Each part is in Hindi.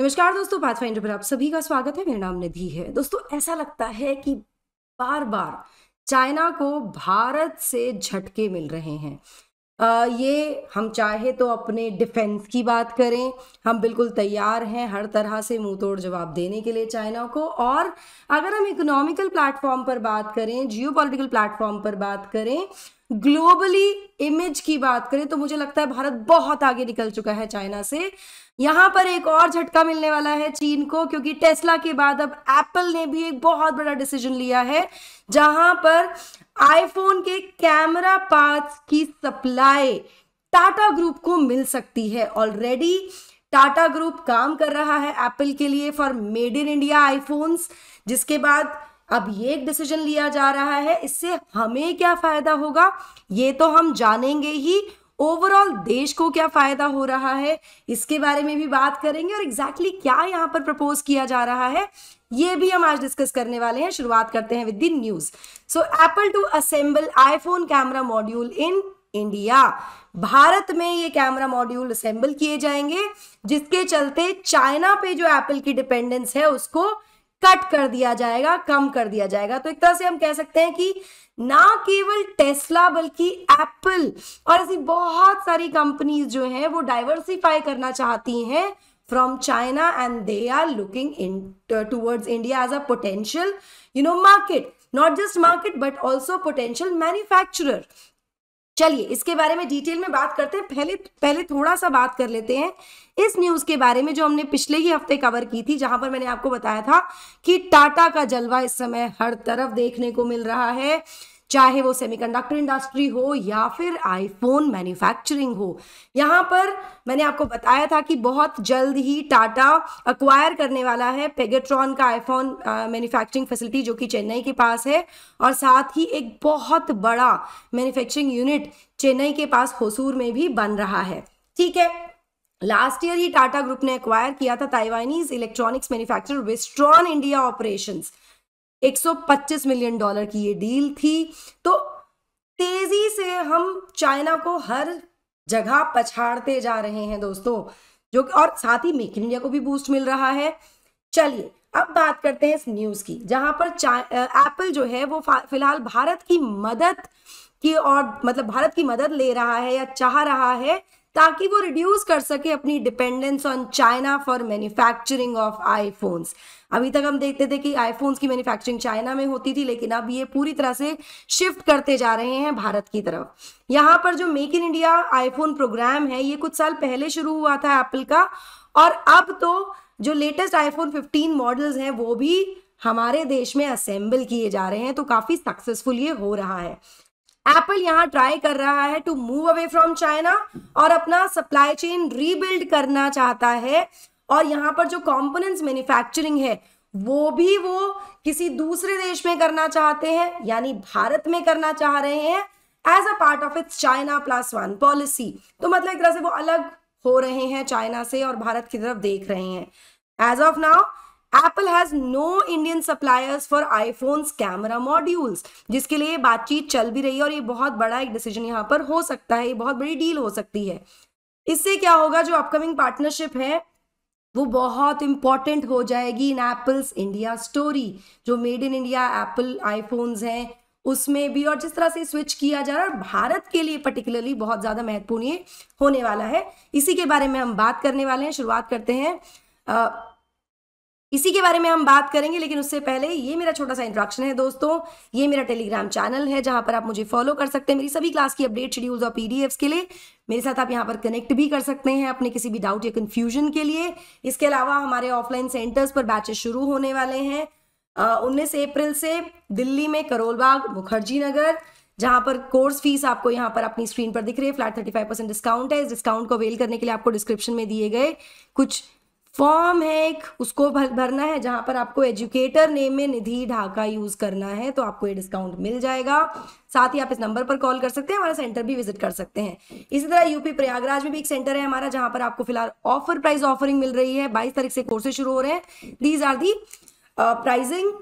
नमस्कार दोस्तों बात फाइंड पर आप सभी का स्वागत है मेरा नाम निधि है दोस्तों ऐसा लगता है कि बार बार चाइना को भारत से झटके मिल रहे हैं आ, ये हम चाहे तो अपने डिफेंस की बात करें हम बिल्कुल तैयार हैं हर तरह से मुंह तोड़ जवाब देने के लिए चाइना को और अगर हम इकोनॉमिकल प्लेटफॉर्म पर बात करें जियो प्लेटफॉर्म पर बात करें ग्लोबली इमेज की बात करें तो मुझे लगता है भारत बहुत आगे निकल चुका है चाइना से यहाँ पर एक और झटका मिलने वाला है चीन को क्योंकि टेस्ला के बाद अब एप्पल ने भी एक बहुत बड़ा डिसीजन लिया है जहां पर आईफोन के कैमरा पार्ट्स की सप्लाई टाटा ग्रुप को मिल सकती है ऑलरेडी टाटा ग्रुप काम कर रहा है एप्पल के लिए for made in India iPhones जिसके बाद अब ये एक डिसीजन लिया जा रहा है इससे हमें क्या फायदा होगा ये तो हम जानेंगे ही ओवरऑल देश को क्या फायदा हो रहा है इसके बारे में भी बात करेंगे और एग्जैक्टली exactly क्या यहाँ पर प्रपोज किया जा रहा है ये भी हम आज डिस्कस करने वाले हैं शुरुआत करते हैं with the news so Apple to assemble iPhone camera module in India Bharat में ये कैमरा मॉड्यूल असेंबल किए जाएंगे जिसके चलते चाइना पे जो एप्पल की डिपेंडेंस है उसको कट कर दिया जाएगा कम कर दिया जाएगा तो एक तरह से हम कह सकते हैं कि ना केवल टेस्ला बल्कि एप्पल और ऐसी बहुत सारी कंपनीज जो हैं वो डाइवर्सिफाई करना चाहती हैं from China and they are looking in towards India as a potential you know market not just market but also potential manufacture चलिए इसके बारे में डिटेल में बात करते हैं पहले पहले थोड़ा सा बात कर लेते हैं इस न्यूज़ के बारे में जो हमने पिछले ही हफ्ते कवर की थी जहां पर मैंने आपको बताया था कि टाटा का जलवा इस समय हर तरफ देखने को मिल रहा है चाहे वो सेमीकंडक्टर इंडस्ट्री हो या फिर आईफोन मैन्युफैक्चरिंग हो यहाँ पर मैंने आपको बताया था कि बहुत जल्द ही टाटा अक्वायर करने वाला है पेगेट्रॉन का आईफोन मैन्युफैक्चरिंग फैसिलिटी जो कि चेन्नई के पास है और साथ ही एक बहुत बड़ा मैन्युफैक्चरिंग यूनिट चेन्नई के पास होसूर में भी बन रहा है ठीक है लास्ट ईयर ही टाटा ग्रुप ने एक्वायर किया था Taiwanese electronics manufacturer Wistron India operations 125 million dollar की ये डील थी तो तेजी से हम चाइना को हर जगह पछाड़ते जा रहे हैं दोस्तों जो और साथ ही मेक इन इंडिया को भी बूस्ट मिल रहा है चलिए अब बात करते हैं इस न्यूज की जहां पर एप्पल जो है वो फिलहाल भारत की मदद की और मतलब भारत की मदद ले रहा है या चाह रहा है ताकि वो रिड्यूस कर सके अपनी dependence on China for manufacturing of iPhones अभी तक हम देखते थे कि आईफोन्स की मैन्युफैक्चरिंग चाइना में होती थी लेकिन अब ये पूरी तरह से शिफ्ट करते जा रहे हैं भारत की तरफ यहाँ पर जो make in India iPhone program है ये कुछ साल पहले शुरू हुआ था एप्पल का और अब तो जो लेटेस्ट आईफोन फिफ्टीन मॉडल्स हैं वो भी हमारे देश में असेंबल किए जा रहे हैं तो काफ़ी सक्सेसफुल ये हो रहा है एप्पल यहाँ ट्राई कर रहा है to move away from China और अपना सप्लाई चेन रीबिल्ड करना चाहता है और यहाँ पर जो कॉम्पोनेंट मैन्युफैक्चरिंग है वो भी वो किसी दूसरे देश में करना चाहते हैं यानी भारत में करना चाह रहे हैं as a part of its China plus one policy तो मतलब एक तरह से वो अलग हो रहे हैं चाइना से और भारत की तरफ देख रहे हैं as of now Apple has no Indian suppliers for iPhones camera modules जिसके लिए बातचीत चल भी रही है और ये बहुत बड़ा एक डिसीजन यहाँ पर हो सकता है ये बहुत बड़ी डील हो सकती है इससे क्या होगा जो अपकमिंग पार्टनरशिप है वो बहुत इंपॉर्टेंट हो जाएगी इन एप्पल्स इंडिया स्टोरी जो made in India Apple iPhones हैं उसमें भी और जिस तरह से स्विच किया जा रहा है भारत के लिए पर्टिकुलरली बहुत ज़्यादा महत्वपूर्ण ये होने वाला है इसी के बारे में हम बात करने वाले हैं शुरुआत करते हैं इसी के बारे में हम बात करेंगे लेकिन उससे पहले ये मेरा छोटा सा इंट्रोडक्शन है दोस्तों ये मेरा टेलीग्राम चैनल है जहां पर आप मुझे फॉलो कर सकते हैं मेरी सभी क्लास की अपडेट शेड्यूल्स और पीडीएफ्स के लिए मेरे साथ आप यहाँ पर कनेक्ट भी कर सकते हैं अपने किसी भी डाउट या कन्फ्यूजन के लिए इसके अलावा हमारे ऑफलाइन सेंटर्स पर बैचेस शुरू होने वाले हैं उन्नीस अप्रैल से दिल्ली में करोलबाग मुखर्जी नगर जहां पर कोर्स फीस आपको यहाँ पर अपनी स्क्रीन पर दिख रही है flat thirty five percent discount है इस डिस्काउंट को अवेल करने के लिए आपको डिस्क्रिप्शन में दिए गए कुछ फॉर्म है एक उसको भरना है जहां पर आपको एजुकेटर नेम में निधि ढाका यूज करना है तो आपको ये डिस्काउंट मिल जाएगा साथ ही आप इस नंबर पर कॉल कर सकते हैं हमारा सेंटर भी विजिट कर सकते हैं इसी तरह यूपी प्रयागराज में भी एक सेंटर है हमारा जहां पर आपको फिलहाल ऑफर प्राइस ऑफरिंग मिल रही है बाईस तारीख से कोर्सेज शुरू हो रहे हैं दीज आर दी प्राइजिंग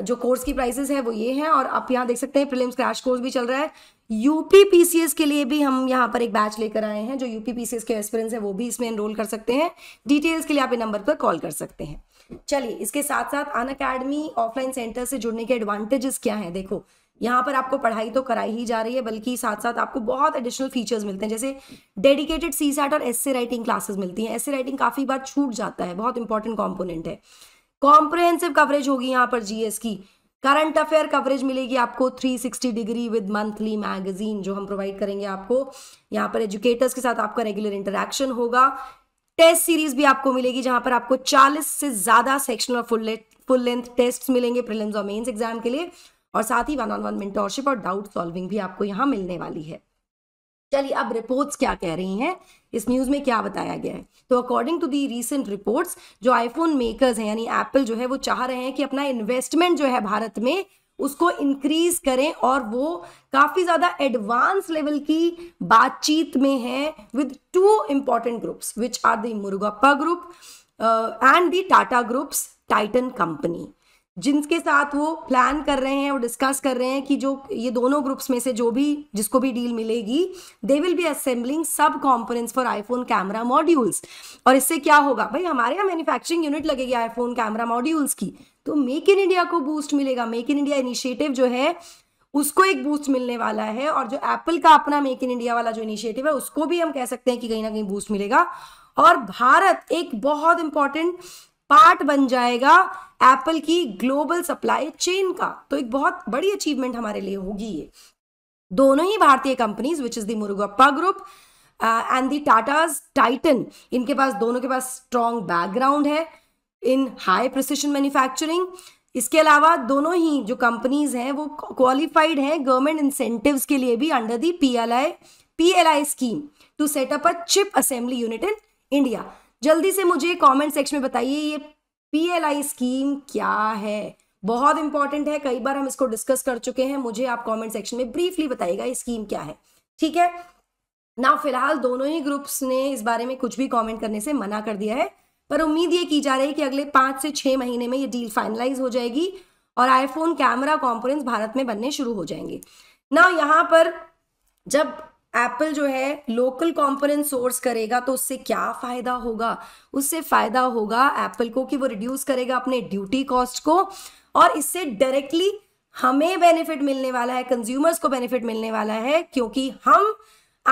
जो कोर्स की प्राइसेस है वो ये हैं और आप यहाँ देख सकते हैं प्रीलिम्स क्रैश कोर्स भी चल रहा है यूपी पीसीएस के लिए भी हम यहाँ पर एक बैच लेकर आए हैं जो यूपी पीसीएस के एक्सपीरियंस है वो भी इसमें एनरोल कर सकते हैं डिटेल्स के लिए आप इन नंबर पर कॉल कर सकते हैं चलिए इसके साथ साथ अन अकेडमी ऑफलाइन सेंटर से जुड़ने के एडवांटेजेस क्या हैं देखो यहाँ पर आपको पढ़ाई तो कराई ही जा रही है बल्कि साथ साथ आपको बहुत एडिशनल फीचर्स मिलते हैं जैसे डेडिकेटेड सी सैट और एस राइटिंग क्लासेस मिलती हैं एस राइटिंग काफ़ी बार छूट जाता है बहुत इंपॉर्टेंट कॉम्पोनेंट है कॉम्प्रिहेंसिव कवरेज होगी यहाँ पर जीएस की करंट अफेयर कवरेज मिलेगी आपको 360 डिग्री विद मंथली मैगजीन जो हम प्रोवाइड करेंगे आपको यहाँ पर एजुकेटर्स के साथ आपका रेगुलर इंटरेक्शन होगा टेस्ट सीरीज भी आपको मिलेगी जहां पर आपको 40 से ज्यादा सेक्शनल और फुल फुल लेंथ टेस्ट मिलेंगे प्रिलिम्स और मेंस एग्जाम के लिए और साथ ही वन ऑन वन मिनटोरशिप और डाउट सॉल्विंग भी आपको यहाँ मिलने वाली है चलिए अब रिपोर्ट्स क्या कह रही हैं इस न्यूज़ में क्या बताया गया है तो according to the recent reports जो आईफोन मेकर्स हैं यानी एप्पल जो है वो चाह रहे हैं कि अपना इन्वेस्टमेंट जो है भारत में उसको इंक्रीज करें और वो काफ़ी ज़्यादा एडवांस लेवल की बातचीत में है with two important groups which are the Murugappa group and the Tata groups Titan company जिनके साथ वो प्लान कर रहे हैं और डिस्कस कर रहे हैं कि जो ये दोनों ग्रुप्स में से जो भी जिसको भी डील मिलेगी they will be assembling sub components for iPhone camera modules और इससे क्या होगा भाई हमारे यहाँ मैन्युफैक्चरिंग यूनिट लगेगी आईफोन कैमरा मॉड्यूल्स की तो मेक इन इंडिया को बूस्ट मिलेगा मेक इन इंडिया इनिशिएटिव जो है उसको एक बूस्ट मिलने वाला है और जो एप्पल का अपना मेक इन इंडिया वाला जो इनिशिएटिव है उसको भी हम कह सकते हैं कि कहीं ना कहीं बूस्ट मिलेगा और भारत एक बहुत इंपॉर्टेंट पार्ट बन जाएगा एप्पल की ग्लोबल सप्लाई चेन का तो एक बहुत बड़ी अचीवमेंट हमारे लिए होगी ये दोनों ही भारतीय companies which is the Murugappa group and the Tata's Titan इनके पास दोनों के पास स्ट्रॉन्ग बैकग्राउंड है इन हाई प्रोसेशन मैन्युफैक्चरिंग इसके अलावा दोनों ही जो कंपनीज हैं वो क्वालिफाइड हैं गवर्नमेंट इंसेंटिव्स के लिए भी under the P L I P L I scheme to set up a chip assembly unit in India जल्दी से मुझे कमेंट सेक्शन में बताइए ये पीएलआई स्कीम क्या है बहुत इंपॉर्टेंट है कई बार हम इसको डिस्कस कर चुके हैं मुझे आप कमेंट सेक्शन में ब्रीफली बताइएगा ये स्कीम क्या है ठीक है ना फिलहाल दोनों ही ग्रुप्स ने इस बारे में कुछ भी कमेंट करने से मना कर दिया है पर उम्मीद ये की जा रही है कि अगले पांच से छह महीने में ये डील फाइनलाइज हो जाएगी और आईफोन कैमरा कॉम्पोनेंट्स भारत में बनने शुरू हो जाएंगे ना यहाँ पर जब एप्पल जो है लोकल कॉम्पोनेंट सोर्स करेगा तो उससे क्या फ़ायदा होगा उससे फ़ायदा होगा एप्पल को कि वो रिड्यूस करेगा अपने ड्यूटी कॉस्ट को और इससे डायरेक्टली हमें बेनिफिट मिलने वाला है कंज्यूमर्स को बेनिफिट मिलने वाला है क्योंकि हम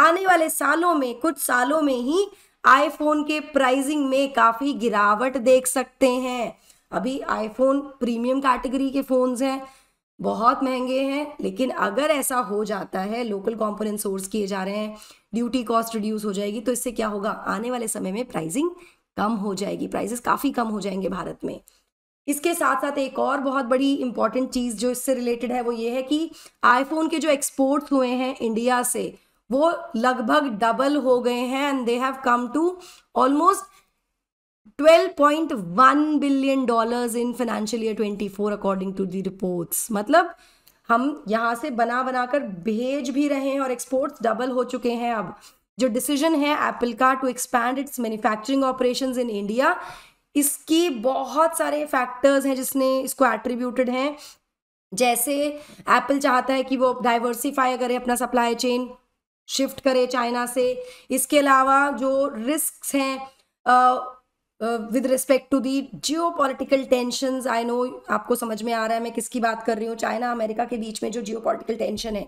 आने वाले सालों में कुछ सालों में ही आईफोन के प्राइसिंग में काफ़ी गिरावट देख सकते हैं अभी आईफोन प्रीमियम कैटेगरी के फ़ोन्स हैं बहुत महंगे हैं लेकिन अगर ऐसा हो जाता है लोकल कंपोनेंट सोर्स किए जा रहे हैं ड्यूटी कॉस्ट रिड्यूस हो जाएगी तो इससे क्या होगा आने वाले समय में प्राइसिंग कम हो जाएगी प्राइसेस काफ़ी कम हो जाएंगे भारत में इसके साथ साथ एक और बहुत बड़ी इंपॉर्टेंट चीज़ जो इससे रिलेटेड है वो ये है कि आईफोन के जो एक्सपोर्ट्स हुए हैं इंडिया से वो लगभग डबल हो गए हैं and they have come to almost 12.1 billion dollars in financial year 24 according to the reports मतलब हम यहाँ से बना बनाकर भेज भी रहे हैं और एक्सपोर्ट्स डबल हो चुके हैं अब जो डिसीजन है एप्पल का to expand its manufacturing operations in India इसकी बहुत सारे फैक्टर्स हैं जिसने इसको एट्रीब्यूटेड हैं जैसे एप्पल चाहता है कि वो डाइवर्सिफाई करे अपना सप्लाई चेन शिफ्ट करे चाइना से इसके अलावा जो रिस्क हैं with respect to the geopolitical tension I know आपको समझ में आ रहा है मैं किसकी बात कर रही हूँ चाइना अमेरिका के बीच में जो जियो पोलिटिकल टेंशन है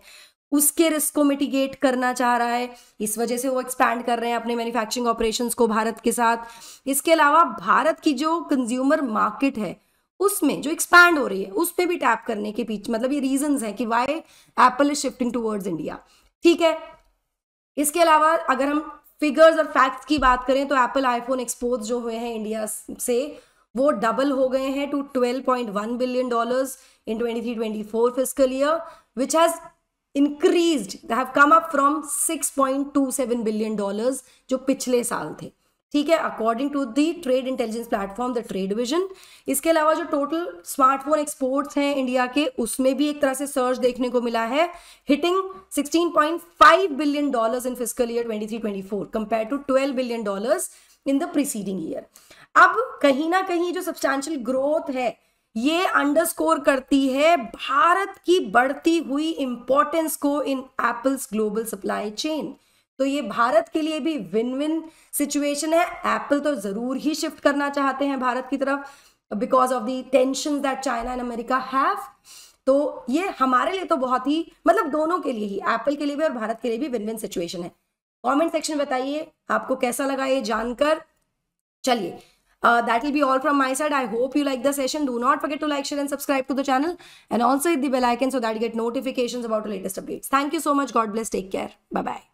उसके रिस्क को मिटिगेट करना चाह रहा है इस वजह से वो एक्सपैंड कर रहे हैं अपने मैन्युफैक्चरिंग ऑपरेशन को भारत के साथ इसके अलावा भारत की जो कंज्यूमर मार्केट है उसमें जो एक्सपैंड हो रही है उस पर भी टैप करने के पीछे मतलब ये रीजन है कि why Apple is shifting towards India ठीक है इसके अलावा अगर हम फिगर्स और फैक्ट्स की बात करें तो एप्पल आईफोन एक्सपोर्ट्स जो हुए हैं इंडिया से वो डबल हो गए हैं to 12.1 billion dollars in twenty 24 physical year which has increased have come up from 6.27 billion dollars जो पिछले साल थे ठीक है according to the trade intelligence platform the trade vision इसके अलावा जो टोटल स्मार्टफोन एक्सपोर्ट्स हैं इंडिया के उसमें भी एक तरह से सर्च देखने को मिला है hitting 16.5 billion dollars in fiscal year 23-24 compare to 12 billion dollars in the preceding year अब कहीं ना कहीं जो सब्सटैंशियल ग्रोथ है ये अंडरस्कोर करती है भारत की बढ़ती हुई इंपॉर्टेंस को in Apple's global supply chain तो ये भारत के लिए भी विन विन सिचुएशन है एप्पल तो जरूर ही शिफ्ट करना चाहते हैं भारत की तरफ because of the tension that China and America have तो ये हमारे लिए तो बहुत ही मतलब दोनों के लिए ही एप्पल के लिए भी और भारत के लिए भी विन विन सिचुएशन है कमेंट सेक्शन बताइए आपको कैसा लगा ये जानकर चलिए that will be all from my side I hope you like the session do not forget to like share and subscribe to the channel and also it the bell icon so that get notification about latest updates thank you so much God bless take care bye bye